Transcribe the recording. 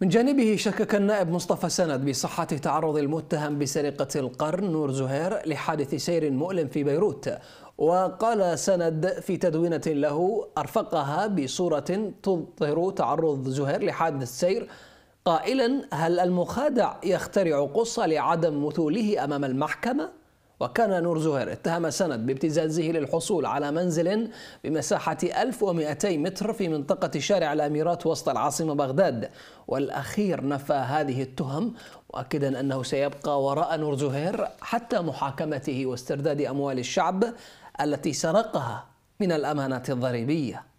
من جانبه شكك النائب مصطفى سند بصحة تعرض المتهم بسرقة القرن نور زهير لحادث سير مؤلم في بيروت وقال سند في تدوينة له أرفقها بصورة تظهر تعرض زهير لحادث سير قائلا هل المخادع يخترع قصة لعدم مثوله أمام المحكمة؟ وكان نور زهير اتهم سند بابتزازه للحصول على منزل بمساحة 1200 متر في منطقة شارع الأميرات وسط العاصمة بغداد والأخير نفى هذه التهم مؤكدا أنه سيبقى وراء نور زهير حتى محاكمته واسترداد أموال الشعب التي سرقها من الأمانات الضريبية